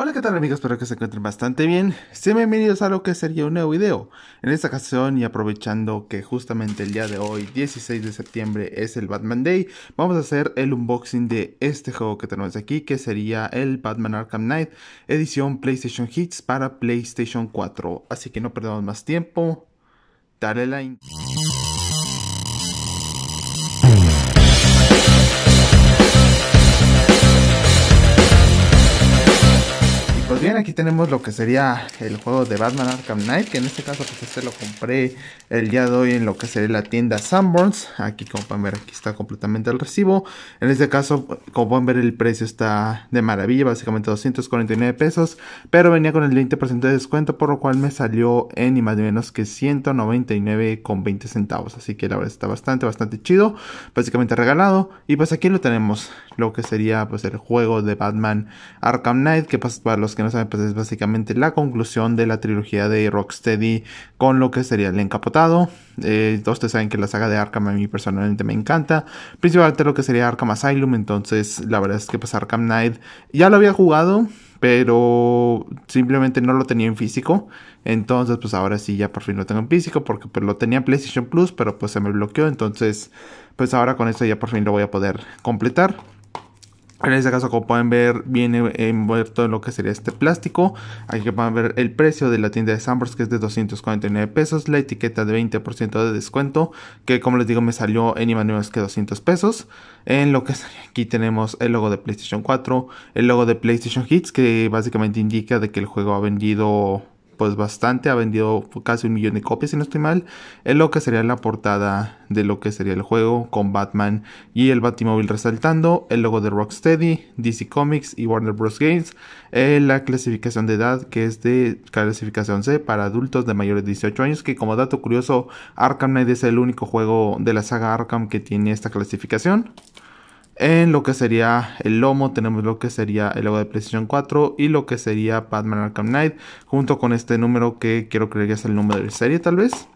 Hola, ¿qué tal amigos? Espero que se encuentren bastante bien. Sean bienvenidos a lo que sería un nuevo video. En esta ocasión y aprovechando que justamente el día de hoy, 16 de septiembre, es el Batman Day, vamos a hacer el unboxing de este juego que tenemos aquí, que sería el Batman Arkham Knight, edición PlayStation Hits para PlayStation 4. Así que no perdamos más tiempo, dale like. tenemos lo que sería el juego de Batman Arkham Knight, que en este caso pues este lo compré el día de hoy en lo que sería la tienda Sanborns. Aquí como pueden ver, aquí está completamente el recibo. En este caso, como pueden ver, el precio está de maravilla, básicamente 249 pesos, pero venía con el 20% de descuento, por lo cual me salió en ni más ni menos que 199,20 centavos. Así que la verdad está bastante, bastante chido, básicamente regalado. Y pues aquí lo tenemos, lo que sería pues el juego de Batman Arkham Knight, que pues, para los que no saben, pues es básicamente la conclusión de la trilogía de Rocksteady con lo que sería el encapotado. Eh, todos ustedes saben que la saga de Arkham a mí personalmente me encanta. Principalmente lo que sería Arkham Asylum. Entonces, la verdad es que pues Arkham Knight ya lo había jugado. Pero simplemente no lo tenía en físico. Entonces, pues ahora sí ya por fin lo tengo en físico. Porque pues, lo tenía en PlayStation Plus. Pero pues se me bloqueó. Entonces, pues ahora con esto ya por fin lo voy a poder completar. En este caso, como pueden ver, viene envuelto en lo que sería este plástico. Aquí pueden ver el precio de la tienda de Sambers que es de 249 pesos. La etiqueta de 20% de descuento, que como les digo, me salió en Imanuels que 200 pesos. En lo que aquí tenemos el logo de PlayStation 4, el logo de PlayStation Hits, que básicamente indica de que el juego ha vendido pues bastante, ha vendido casi un millón de copias si no estoy mal, en lo que sería la portada de lo que sería el juego con Batman y el Batimóvil resaltando, el logo de Rocksteady, DC Comics y Warner Bros. Games, eh, la clasificación de edad que es de clasificación C para adultos de mayores de 18 años, que como dato curioso, Arkham Knight es el único juego de la saga Arkham que tiene esta clasificación. En lo que sería el lomo tenemos lo que sería el logo de PlayStation 4 y lo que sería Batman Arkham Knight junto con este número que quiero creer que es el número de serie tal vez.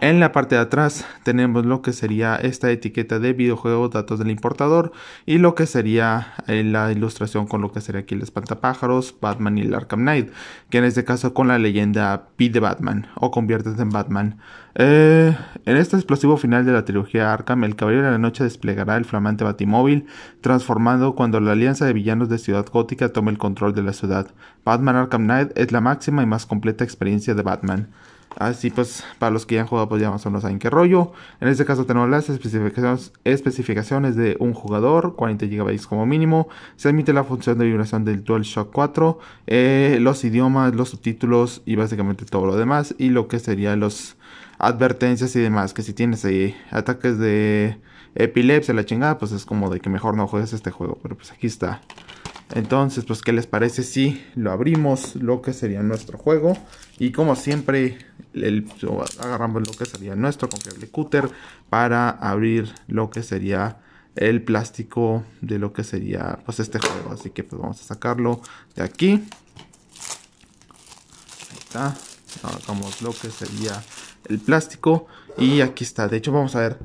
En la parte de atrás tenemos lo que sería esta etiqueta de videojuegos, datos del importador y lo que sería eh, la ilustración con lo que sería aquí el espantapájaros, Batman y el Arkham Knight, que en este caso con la leyenda pide Batman o conviértete en Batman. Eh, en este explosivo final de la trilogía Arkham, el Caballero de la Noche desplegará el flamante Batimóvil, transformando cuando la alianza de villanos de Ciudad Gótica tome el control de la ciudad. Batman Arkham Knight es la máxima y más completa experiencia de Batman. Así ah, pues, para los que ya han jugado, pues ya más o menos saben qué rollo. En este caso tenemos las especificaciones, especificaciones de un jugador, 40 GB como mínimo. Se admite la función de vibración del DualShock 4, eh, los idiomas, los subtítulos y básicamente todo lo demás. Y lo que serían los advertencias y demás, que si tienes ahí eh, ataques de epilepsia, la chingada, pues es como de que mejor no juegues este juego. Pero pues aquí está. Entonces, pues, ¿qué les parece si lo abrimos lo que sería nuestro juego? Y como siempre, el, agarramos lo que sería nuestro confiable cúter para abrir lo que sería el plástico de lo que sería pues este juego. Así que pues vamos a sacarlo de aquí. Ahí está. Agarramos lo que sería el plástico. Y aquí está. De hecho, vamos a ver.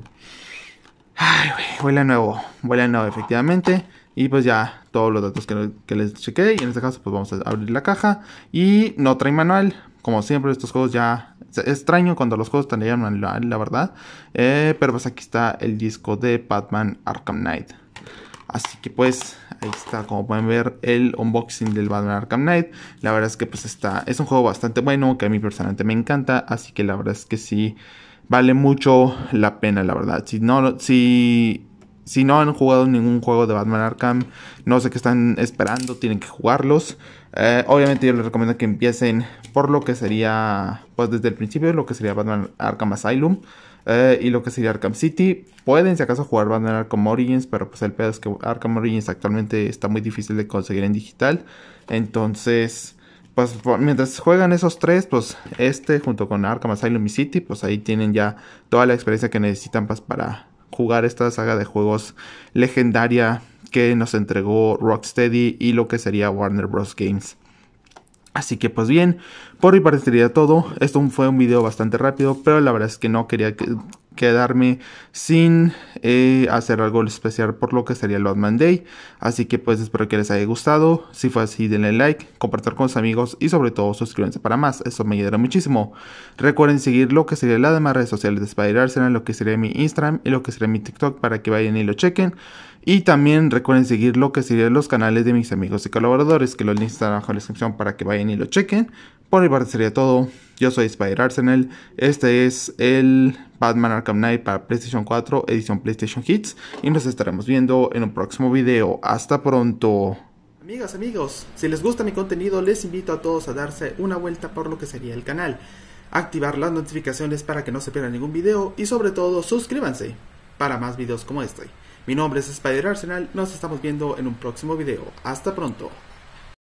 Ay, huele nuevo, huele nuevo efectivamente. Y pues ya todos los datos que, les chequé. Y en este caso pues vamos a abrir la caja. Y no trae manual. Como siempre estos juegos ya... Es extraño cuando los juegos tendrían manual, la verdad. Eh, pero pues aquí está el disco de Batman Arkham Knight. Así que pues ahí está, como pueden ver, el unboxing del Batman Arkham Knight. La verdad es que pues está, es un juego bastante bueno que a mí personalmente me encanta. Así que la verdad es que sí, vale mucho la pena, la verdad. Si no, si, si no han jugado ningún juego de Batman Arkham, no sé qué están esperando, tienen que jugarlos. Eh, obviamente yo les recomiendo que empiecen por lo que sería, pues desde el principio, lo que sería Batman Arkham Asylum. Eh, y lo que sería Arkham City. Pueden, si acaso, jugar Batman Arkham Origins, pero pues el pedo es que Arkham Origins actualmente está muy difícil de conseguir en digital. Entonces, pues mientras juegan esos tres, pues este junto con Arkham Asylum y City, pues ahí tienen ya toda la experiencia que necesitan pues, para jugar esta saga de juegos legendaria que nos entregó Rocksteady y lo que sería Warner Bros. Games. Así que pues bien, por mi parte sería todo. Esto fue un video bastante rápido, pero la verdad es que no quería que, quedarme sin eh, hacer algo especial por lo que sería el Batman Day. Así que pues espero que les haya gustado. Si fue así, denle like, compartir con sus amigos y sobre todo suscríbanse para más. Eso me ayudará muchísimo. Recuerden seguir lo que sería las demás redes sociales de Spider Arsenal, lo que sería mi Instagram y lo que sería mi TikTok para que vayan y lo chequen. Y también recuerden seguir lo que serían los canales de mis amigos y colaboradores, que los links están abajo en la descripción para que vayan y lo chequen. Por mi parte sería todo. Yo soy Spider Arsenal. Este es el Batman Arkham Knight para PlayStation 4, edición PlayStation Hits. Y nos estaremos viendo en un próximo video. Hasta pronto. Amigas, amigos, si les gusta mi contenido, les invito a todos a darse una vuelta por lo que sería el canal, activar las notificaciones para que no se pierda ningún video y sobre todo suscríbanse para más videos como este. Mi nombre es Spider Arsenal, nos estamos viendo en un próximo video. Hasta pronto.